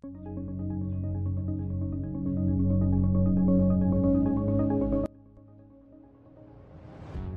Thank you.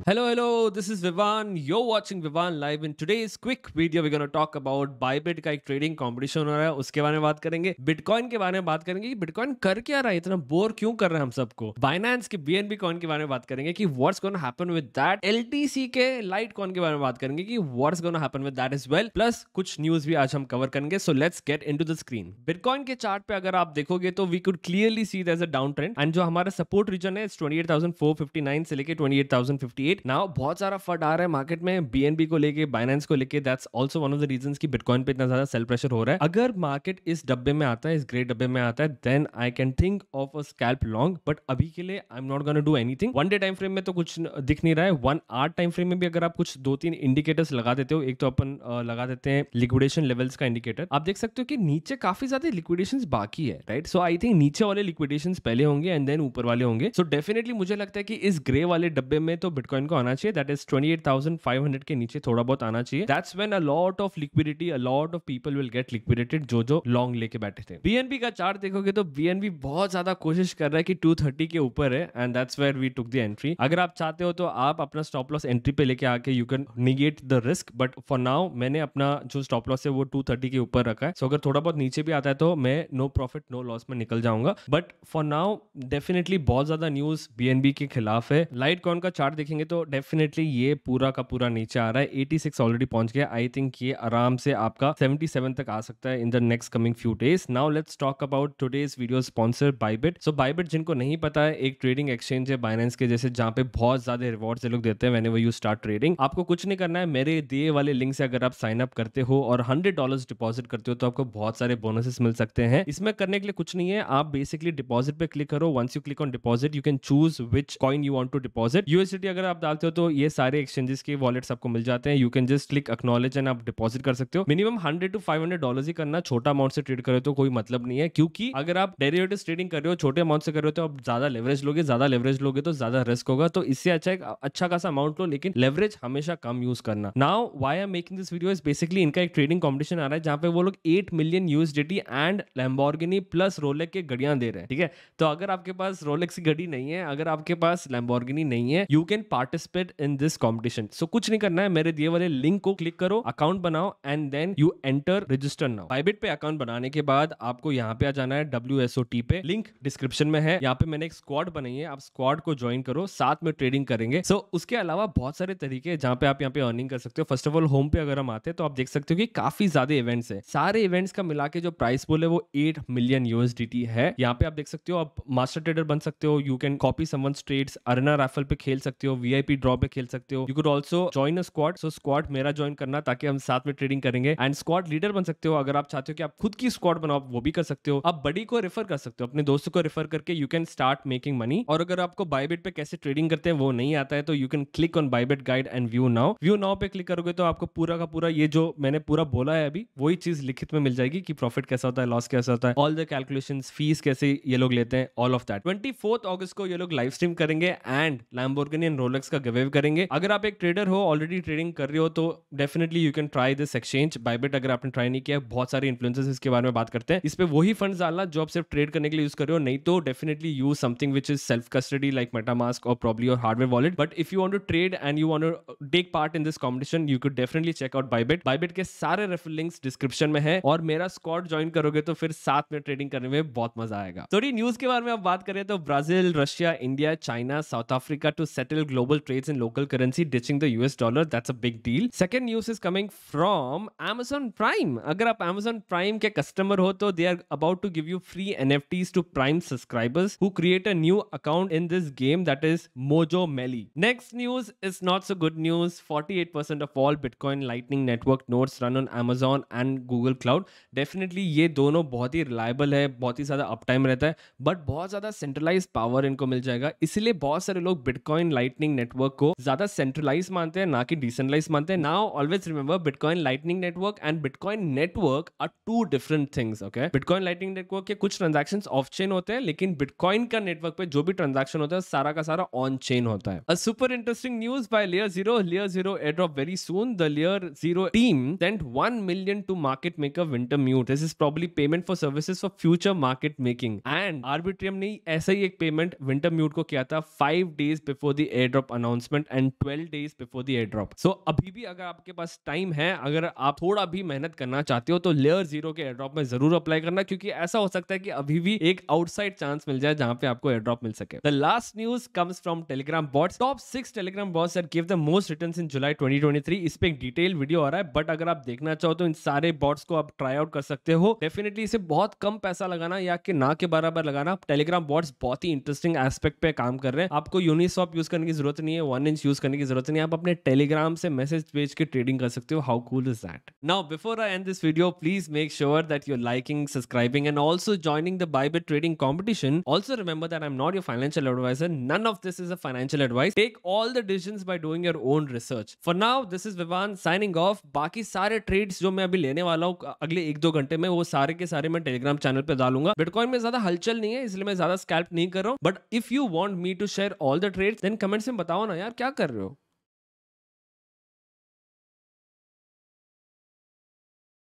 Hello, hello, this is Vivan. You're watching Vivan Live. In today's quick video, we're going to talk about Bybit का एक trading competition हो रहा है उसके बारे में बात करेंगे बिटकॉइन के बारे में बात करेंगे कि बिटकॉइन कर क्या रहा है इतना बोर क्यों कर रहा है हम सबको बाइनेंस के बीएनबी कॉइन के बारे में बात करेंगे कि what's gonna happen with that LTC के लाइट कॉइन के बारे में बात करेंगे कि what's gonna happen with that is well plus कुछ न्यूज भी आज हम कवर करेंगे so let's get into the screen bitcoin के चार्ट पे अगर आप देखोगे तो we could clearly see that as a down trend and जो हमारा सपोर्ट रीजन है 28459 से लेके 28058 एट नाउ बहुत सारा फट आ रहा है मार्केट में बीएनबी को लेके बाइनेंस को लेके that's also one of the reason की बिटकॉइन पे इतना ज्यादा सेल प्रेशर हो रहा है अगर मार्केट इस डब्बे में आता है इस ग्रे डब्बे में आता है then I can think of a scalp long but अभी के लिए I am not gonna do anything one day time frame में तो कुछ दिख नहीं रहा है वन आर टाइम फ्रेम में भी अगर आप कुछ दो तीन इंडिकेटर्स लगा देते हो एक तो अपन लगा देते हैं लिक्विडेशन लेवल्स का इंडिकेटर आप देख सकते हो कि नीचे काफी ज्यादा लिक्विडेशन बाकी है राइट सो आई थिंक नीचे वाले लिक्विडेशन पहले होंगे एंड देन ऊपर वाले होंगे सो so, डेफिनेटली मुझे लगता है कि इस ग्रे वाले डब्बे में तो बिटकॉइन बिटकॉइन को आना चाहिए that is twenty eight thousand five hundred के नीचे थोड़ा बहुत आना चाहिए that's when a lot of liquidity a lot of people will get liquidated जो जो लॉन्ग लेके बैठे थे बीएनबी का चार्ट देखोगे तो बीएनबी बहुत ज्यादा कोशिश कर रहा है कि टू थर्टी के ऊपर है and that's where we took the entry अगर आप चाहते हो तो आप अपना स्टॉप लॉस एंट्री पे लेके आके you can negate the risk but for now मैंने अपना जो स्टॉप लॉस है वो टू थर्टी के ऊपर रखा है सो so, अगर थोड़ा बहुत नीचे भी आता है तो मैं नो प्रॉफिट नो लॉस में निकल जाऊंगा बट फॉर नाउ डेफिनेटली बहुत ज्यादा न्यूज बीएनबी के खिलाफ है लाइट कॉन का चार्ट देखेंगे तो तो डेफिनेटली ये पूरा का पूरा नीचे आ रहा है 86 ऑलरेडी पहुंच गया आई थिंक ये आराम से आपका 77 तक आ सकता है in the next coming few days now let's talk about today's video sponsor Bybit so Bybit जिनको नहीं पता है एक ट्रेडिंग एक्सचेंज है बाइनेंस के जैसे जहां पे बहुत ज्यादा से लोग देते हैं मैंने वो यू स्टार्ट ट्रेडिंग आपको कुछ नहीं करना है मेरे दिए वाले लिंक से अगर आप साइन अप करते हो और हंड्रेड डॉलर डिपॉजिट करते हो तो आपको बहुत सारे बोनसेस मिल सकते हैं इसमें करने के लिए कुछ नहीं है आप बेसिकली डिपॉजिट पे क्लिक करो once you click on deposit you can choose which coin you want to deposit USD अगर आप डालते हो तो ये सारे एक्सचेंजेस के वॉलेट्स आपको मिल जाते हैं you can just click acknowledge and आप डिपॉजिट कर सकते हो minimum hundred to five hundred dollar ही करना छोटा अमाउंट से ट्रेड करो तो कोई मतलब नहीं है क्योंकि अगर आप डेरिवेटिव ट्रेडिंग कर रहे हो छोटे अमाउंट से कर रहे हो तो आप ज्यादा लेवरेज लोगे ज्यादा लेवरेज लोगे तो ज्यादा रिस्क होगा तो इससे अच्छा एक अच्छा खासा अमाउंट लो लेकिन लेवरेज हमेशा कम यूज करना now why are making this video is basically इनका एक ट्रेडिंग कॉम्पिटिशन आ रहा है जहां पे वो लोग eight million USDT and Lamborghini plus Rolex के गड़िया दे रहे हैं ठीक है तो अगर आपके पास रोलेक्स की घड़ी नहीं है अगर आपके पास लैम्बोर्गिनी नहीं है you can part participate in this competition so कुछ नहीं करना है मेरे दिए वाले लिंक को क्लिक करो अकाउंट बनाओ and then you enter register now Bybit पे अकाउंट बनाने के बाद आपको यहाँ पे आ जाना है डब्ल्यू पे लिंक डिस्क्रिप्शन में है यहाँ पे मैंने एक स्क्वाड बनाई है आप स्क्वाड को ज्वाइन करो साथ में ट्रेडिंग करेंगे सो so, उसके अलावा बहुत सारे तरीके हैं जहाँ पे आप यहाँ पे अर्निंग कर सकते हो फर्स्ट ऑफ ऑल होम पे अगर हम आते हैं तो आप देख सकते हो कि काफी ज्यादा इवेंट्स है सारे इवेंट्स का मिला के जो प्राइस बोले वो एट मिलियन यूएसडीटी है यहाँ पे आप देख सकते हो आप मास्टर ट्रेडर बन सकते हो you can copy someone trades arena raffle पे खेल सकते हो वी वीआईपी ड्रॉ में खेल सकते हो you could also join a squad so squad मेरा ज्वाइन करना ताकि हम साथ में ट्रेडिंग करेंगे एंड स्क्वाड लीडर बन सकते हो अगर आप चाहते हो कि आप खुद की स्क्वाड बनाओ वो भी कर सकते हो आप बड़ी को रेफर कर सकते हो अपने दोस्तों को रेफर करके you can start making money और अगर आपको बायबेट पे कैसे ट्रेडिंग करते हैं वो नहीं आता है तो you can click on Bybit guide and view now view now पे क्लिक करोगे तो आपको पूरा का पूरा ये जो मैंने पूरा बोला है अभी वही चीज लिखित में मिल जाएगी कि प्रॉफिट कैसा होता है लॉस कैसा होता है ऑल द कैलकुलेशन फीस कैसे ये लोग लेते हैं all of that twenty fourth August को ये लोग लाइव स्ट्रीम करेंगे एंड लैम्बोर्गनी एंड रोलेक्स का गवेव करेंगे अगर आप एक ट्रेडर हो ऑलरेडी ट्रेडिंग कर रहे हो तो definitely you can try this exchange Bybit अगर आपने ट्राई नहीं किया बहुत सारे इन्फ्लुस इसके बारे में बात करते हैं इस पर वही फंड डालना जो आप सिर्फ ट्रेड करने के लिए यूज कर रहे हो नहीं तो definitely use something which is self custody like MetaMask और प्रॉब्ली और hardware wallet but if you want to trade and you want take part in this competition you could definitely check out Bybit Bybit के सारे refer links description में है और मेरा Scott join करोगे तो फिर साथ में ट्रेडिंग करने में बहुत मजा आएगा थोड़ी न्यूज के बारे में आप बात करें तो Brazil Russia India China South Africa to settle global trades in local currency, ditching the US dollar. That's a big deal. Second news is coming from Amazon Prime. अगर आप Amazon Prime के customer हो तो they are about to give you free NFTs to Prime subscribers who create a new account in this game that is Mojo Melly. Next news is not so good news. 48% of all Bitcoin Lightning Network nodes run on Amazon and Google Cloud. Definitely ये दोनों बहुत ही reliable है बहुत ही ज़्यादा uptime रहता है but बहुत ज़्यादा centralized power इनको मिल जाएगा इसलिए बहुत सारे लोग बिटकॉइन लाइटनिंग नेटवर्क को ज्यादा सेंट्रलाइज मानते हैं ना कि डिसेंट्रलाइज मानते हैं now always remember bitcoin lightning network and bitcoin network are two different things okay bitcoin lightning network के कुछ ट्रांजेक्शन ऑफ चेन होते हैं लेकिन बिटकॉइन का नेटवर्क पे जो भी ट्रांजेक्शन होता है सारा का सारा ऑन चेन होता है super interesting news by layer zero layer zero ahead of very soon the layer zero team sent one million to market maker Wintermute this is probably payment for services for future market making and Arbitrum ने ऐसा ही एक payment winter mute को किया था five days before the airdrop announcement and twelve days before before airdrop so अभी भी अगर आपके पास टाइम है अगर आप थोड़ा भी मेहनत करना चाहते हो तो लेयर जीरो के ड्रॉप में जरूर अप्लाई करना क्योंकि ऐसा हो सकता है कि अभी भी एक आउटसाइड चांस मिल जाए जहां पे आपको ड्रॉप मिल सके the last news comes from Telegram bots top six Telegram bots that give the most return in July twenty इस पे एक डिटेल वीडियो आ रहा है बट अगर आप देखना चाहो तो इन सारे बॉट्स को आप ट्राई आउट कर सकते हो डेफिनेटली इसे बहुत कम पैसा लगाना या कि ना के बराबर लगाना टेलीग्राम बॉट्स बहुत ही इंटरेस्टिंग एस्पेक्ट पे काम कर रहे हैं आपको यूनिसॉप यूज करने की जरूरत नहीं है वन इंच यूज करने की जरूरत नहीं आप अपने टेलीग्राम से मैसेज भेज के ट्रेडिंग कर सकते हो how cool is that now before I end this video please make sure that your liking subscribing and also joining the Bybit trading competition also remember that I am not your financial advisor none of this is a financial advice take all the decision by doing your own research for now this is Vivaan signing off बाकी सारे trades जो मैं अभी लेने वाला हूँ अगले एक दो घंटे में वो सारे के सारे मैं टेलीग्राम चैनल पर डालूंगा बिटकॉइन में ज्यादा हलचल नहीं है इसलिए मैं ज्यादा स्कैल्प नहीं कर रहा हूँ but if you want me to share all the trade then comments में बता बताओ ना यार क्या कर रहे हो